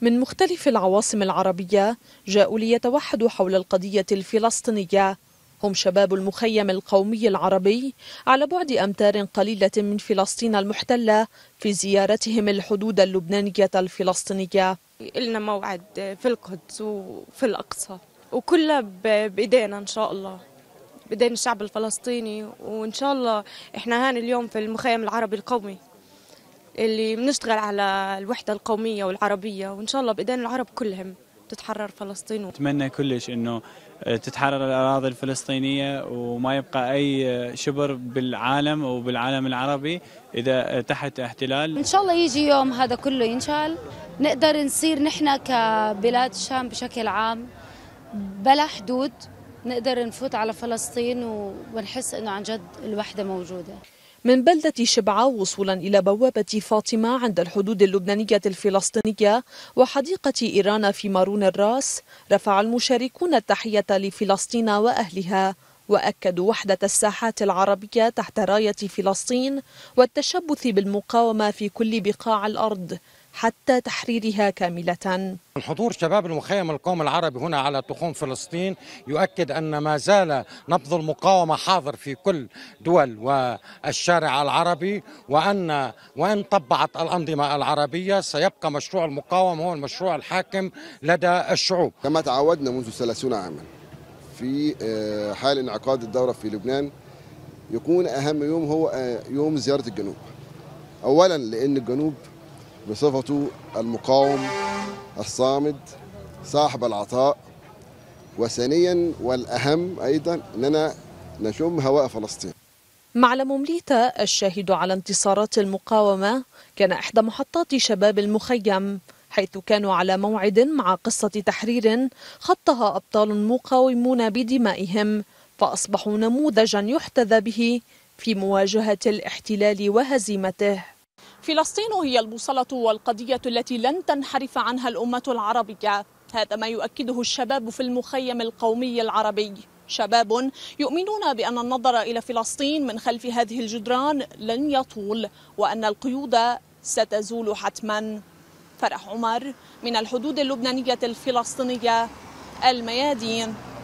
من مختلف العواصم العربية جاءوا ليتوحدوا حول القضية الفلسطينية هم شباب المخيم القومي العربي على بعد أمتار قليلة من فلسطين المحتلة في زيارتهم الحدود اللبنانية الفلسطينية إلنا موعد في القدس وفي الأقصى وكلها بإيدينا إن شاء الله بإيدين الشعب الفلسطيني وإن شاء الله إحنا هان اليوم في المخيم العربي القومي اللي بنشتغل على الوحدة القومية والعربية وإن شاء الله بإيدين العرب كلهم تتحرر فلسطين أتمنى كلش أنه آه، تتحرر الأراضي الفلسطينية وما يبقى أي آه، شبر بالعالم وبالعالم العربي إذا آه، تحت احتلال إن شاء الله يجي يوم هذا كله ينشال نقدر نصير نحن كبلاد الشام بشكل عام بلا حدود نقدر نفوت على فلسطين ونحس انه عن جد الوحده موجوده من بلدة شبعة وصولا إلى بوابة فاطمة عند الحدود اللبنانية الفلسطينية وحديقة إيران في مارون الراس رفع المشاركون التحية لفلسطين وأهلها وأكدوا وحدة الساحات العربية تحت راية فلسطين والتشبث بالمقاومة في كل بقاع الأرض حتى تحريرها كاملة حضور شباب المخيم القومي العربي هنا على تخوم فلسطين يؤكد أن ما زال نبض المقاومة حاضر في كل دول والشارع العربي وأن وإن طبعت الأنظمة العربية سيبقى مشروع المقاومة هو المشروع الحاكم لدى الشعوب كما تعودنا منذ 30 عاما في آه، حال انعقاد الدورة في لبنان يكون أهم يوم هو آه، يوم زيارة الجنوب أولا لأن الجنوب بصفته المقاوم الصامد صاحب العطاء وثانيا والأهم أيضا أننا نشم هواء فلسطين معلم مليتا الشاهد على انتصارات المقاومة كان إحدى محطات شباب المخيم حيث كانوا على موعد مع قصة تحرير خطها أبطال مقاومون بدمائهم فأصبحوا نموذجا يحتذى به في مواجهة الاحتلال وهزيمته فلسطين هي البوصلة والقضية التي لن تنحرف عنها الأمة العربية هذا ما يؤكده الشباب في المخيم القومي العربي شباب يؤمنون بأن النظر إلى فلسطين من خلف هذه الجدران لن يطول وأن القيود ستزول حتما فرح عمر من الحدود اللبنانية الفلسطينية الميادين